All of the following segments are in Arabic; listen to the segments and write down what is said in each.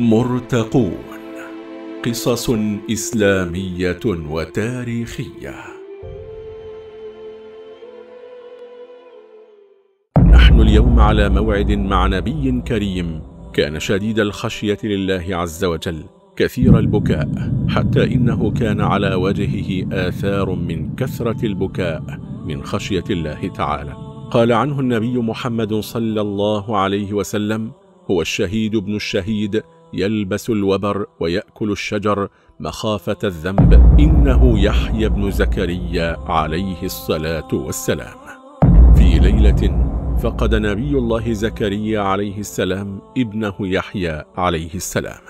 مرتقون قصص إسلامية وتاريخية نحن اليوم على موعد مع نبي كريم كان شديد الخشية لله عز وجل كثير البكاء حتى إنه كان على وجهه آثار من كثرة البكاء من خشية الله تعالى قال عنه النبي محمد صلى الله عليه وسلم هو الشهيد ابن الشهيد يلبس الوبر ويأكل الشجر مخافة الذنب إنه يحيى بن زكريا عليه الصلاة والسلام في ليلة فقد نبي الله زكريا عليه السلام ابنه يحيى عليه السلام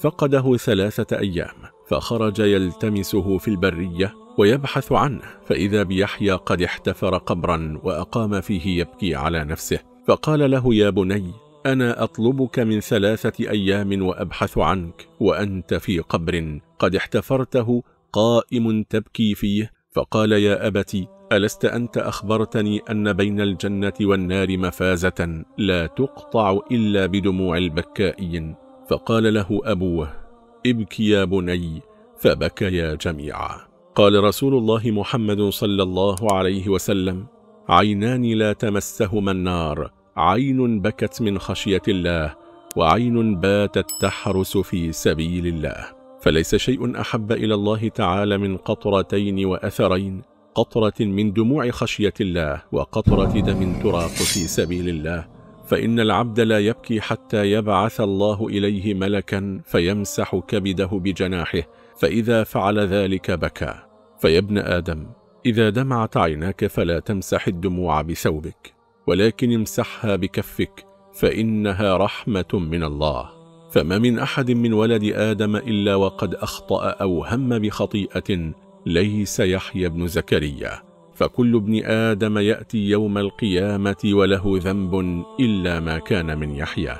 فقده ثلاثة أيام فخرج يلتمسه في البرية ويبحث عنه فإذا بيحيى قد احتفر قبرا وأقام فيه يبكي على نفسه فقال له يا بني أنا أطلبك من ثلاثة أيام وأبحث عنك وأنت في قبر قد احتفرته قائم تبكي فيه فقال يا أبتي ألست أنت أخبرتني أن بين الجنة والنار مفازة لا تقطع إلا بدموع البكائين فقال له أبوه ابك يا بني فبكيا جميعا قال رسول الله محمد صلى الله عليه وسلم عينان لا تمسهما النار عين بكت من خشية الله وعين باتت تحرس في سبيل الله فليس شيء أحب إلى الله تعالى من قطرتين وأثرين قطرة من دموع خشية الله وقطرة دم تراق في سبيل الله فإن العبد لا يبكي حتى يبعث الله إليه ملكا فيمسح كبده بجناحه فإذا فعل ذلك بكى فيا ابن آدم إذا دمعت عيناك فلا تمسح الدموع بثوبك ولكن امسحها بكفك فإنها رحمة من الله فما من أحد من ولد آدم إلا وقد أخطأ أو هم بخطيئة ليس يحيى بن زكريا فكل ابن آدم يأتي يوم القيامة وله ذنب إلا ما كان من يحيى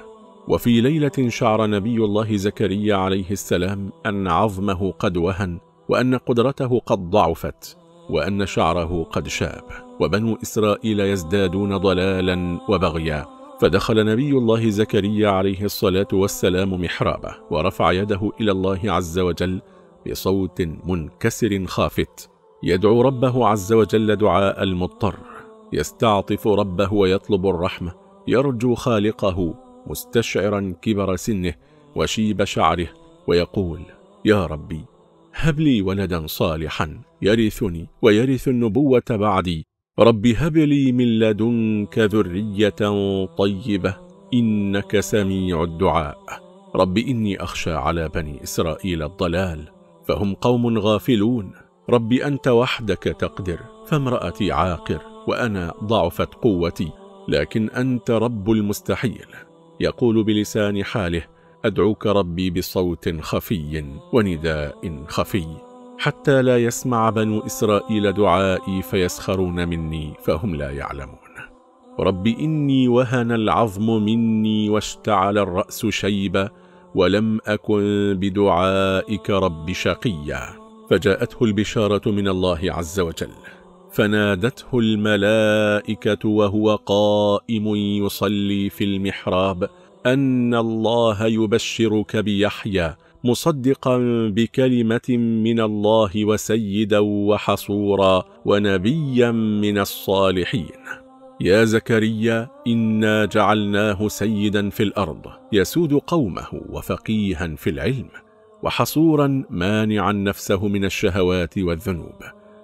وفي ليلة شعر نبي الله زكريا عليه السلام أن عظمه قد وهن وأن قدرته قد ضعفت وأن شعره قد شاب وبنو إسرائيل يزدادون ضلالا وبغيا فدخل نبي الله زكريا عليه الصلاة والسلام محرابه ورفع يده إلى الله عز وجل بصوت منكسر خافت يدعو ربه عز وجل دعاء المضطر يستعطف ربه ويطلب الرحمة يرجو خالقه مستشعرا كبر سنه وشيب شعره ويقول يا ربي هب لي ولدا صالحا يرثني ويرث النبوة بعدي رب هب لي من لدنك ذرية طيبة إنك سميع الدعاء رب إني أخشى على بني إسرائيل الضلال فهم قوم غافلون رب أنت وحدك تقدر فامرأتي عاقر وأنا ضعفت قوتي لكن أنت رب المستحيل يقول بلسان حاله أدعوك ربي بصوت خفي ونداء خفي حتى لا يسمع بنو إسرائيل دعائي فيسخرون مني فهم لا يعلمون رب إني وهن العظم مني واشتعل الرأس شيبا ولم أكن بدعائك رب شقيا فجاءته البشارة من الله عز وجل فنادته الملائكة وهو قائم يصلي في المحراب أن الله يبشرك بيحيى مصدقا بكلمة من الله وسيدا وحصورا ونبيا من الصالحين يا زكريا إنا جعلناه سيدا في الأرض يسود قومه وفقيها في العلم وحصورا مانعا نفسه من الشهوات والذنوب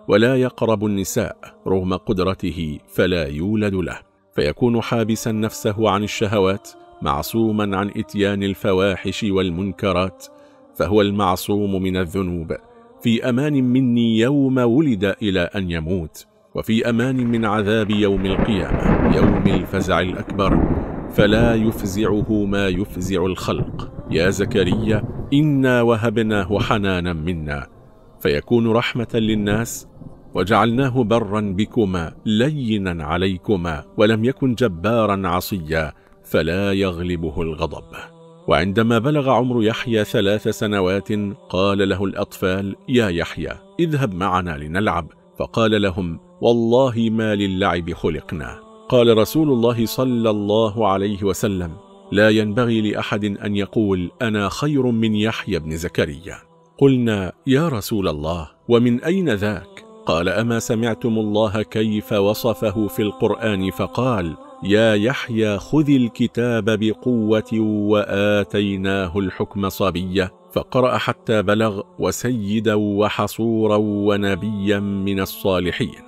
ولا يقرب النساء رغم قدرته فلا يولد له فيكون حابسا نفسه عن الشهوات معصوما عن اتيان الفواحش والمنكرات فهو المعصوم من الذنوب في أمان مني يوم ولد إلى أن يموت وفي أمان من عذاب يوم القيامة يوم الفزع الأكبر فلا يفزعه ما يفزع الخلق يا زكريا إنا وهبناه حنانا منا فيكون رحمة للناس وجعلناه برا بكما لينا عليكما ولم يكن جبارا عصيا فلا يغلبه الغضب وعندما بلغ عمر يحيى ثلاث سنوات قال له الأطفال يا يحيى اذهب معنا لنلعب فقال لهم والله ما للعب خلقنا قال رسول الله صلى الله عليه وسلم لا ينبغي لأحد أن يقول أنا خير من يحيى بن زكريا قلنا يا رسول الله ومن أين ذاك؟ قال أما سمعتم الله كيف وصفه في القرآن فقال يا يحيى خذ الكتاب بقوة وآتيناه الحكم صبية فقرأ حتى بلغ وسيدا وحصورا ونبيا من الصالحين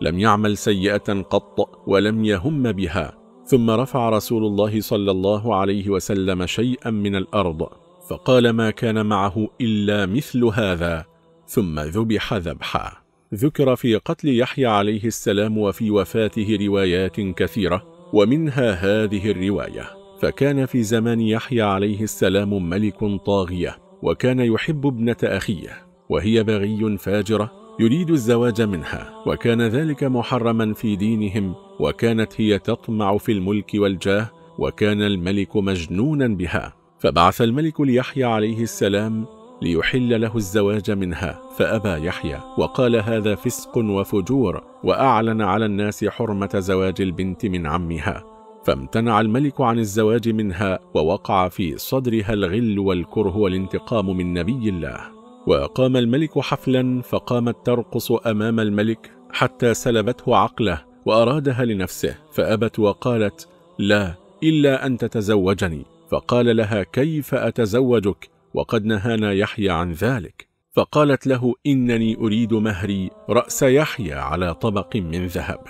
لم يعمل سيئة قط ولم يهم بها ثم رفع رسول الله صلى الله عليه وسلم شيئا من الأرض فقال ما كان معه إلا مثل هذا ثم ذبح ذبحا ذكر في قتل يحيى عليه السلام وفي وفاته روايات كثيرة ومنها هذه الرواية فكان في زمان يحيى عليه السلام ملك طاغية وكان يحب ابنة أخيه وهي بغي فاجرة يريد الزواج منها وكان ذلك محرما في دينهم وكانت هي تطمع في الملك والجاه وكان الملك مجنونا بها فبعث الملك ليحيى عليه السلام ليحل له الزواج منها فأبى يحيى وقال هذا فسق وفجور وأعلن على الناس حرمة زواج البنت من عمها فامتنع الملك عن الزواج منها ووقع في صدرها الغل والكره والانتقام من نبي الله وقام الملك حفلا فقامت ترقص أمام الملك حتى سلبته عقله وأرادها لنفسه فأبت وقالت لا إلا أن تتزوجني فقال لها كيف أتزوجك وقد نهانا يحيى عن ذلك فقالت له إنني أريد مهري رأس يحيى على طبق من ذهب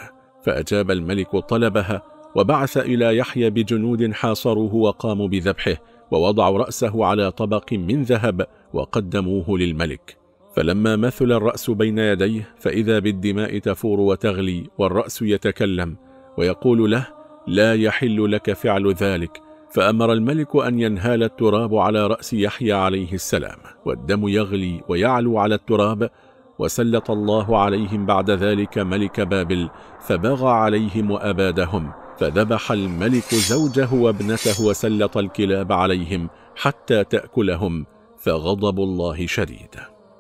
فأجاب الملك طلبها وبعث إلى يحيى بجنود حاصروه وقاموا بذبحه ووضعوا رأسه على طبق من ذهب وقدموه للملك فلما مثل الرأس بين يديه فإذا بالدماء تفور وتغلي والرأس يتكلم ويقول له لا يحل لك فعل ذلك فأمر الملك أن ينهال التراب على رأس يحيى عليه السلام والدم يغلي ويعلو على التراب وسلط الله عليهم بعد ذلك ملك بابل فبغى عليهم وأبادهم فذبح الملك زوجه وابنته وسلط الكلاب عليهم حتى تأكلهم فغضب الله شديد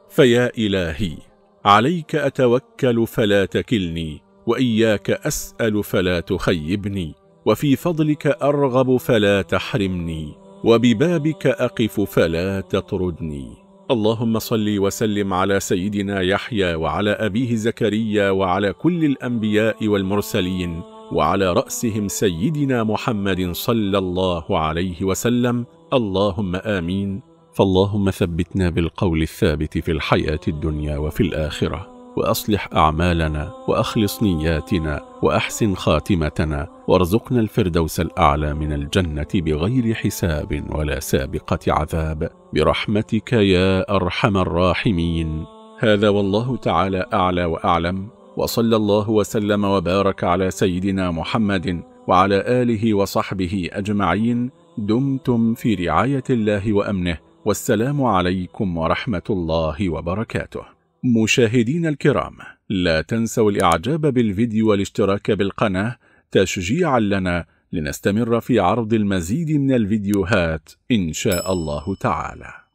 فيا إلهي عليك أتوكل فلا تكلني وإياك أسأل فلا تخيبني وفي فضلك أرغب فلا تحرمني وببابك أقف فلا تطردني اللهم صل وسلم على سيدنا يحيى وعلى أبيه زكريا وعلى كل الأنبياء والمرسلين وعلى رأسهم سيدنا محمد صلى الله عليه وسلم اللهم آمين فاللهم ثبتنا بالقول الثابت في الحياة الدنيا وفي الآخرة واصلح اعمالنا واخلص نياتنا واحسن خاتمتنا وارزقنا الفردوس الاعلى من الجنه بغير حساب ولا سابقه عذاب برحمتك يا ارحم الراحمين هذا والله تعالى اعلى واعلم وصلى الله وسلم وبارك على سيدنا محمد وعلى اله وصحبه اجمعين دمتم في رعايه الله وامنه والسلام عليكم ورحمه الله وبركاته مشاهدينا الكرام لا تنسوا الإعجاب بالفيديو والاشتراك بالقناة تشجيعا لنا لنستمر في عرض المزيد من الفيديوهات إن شاء الله تعالى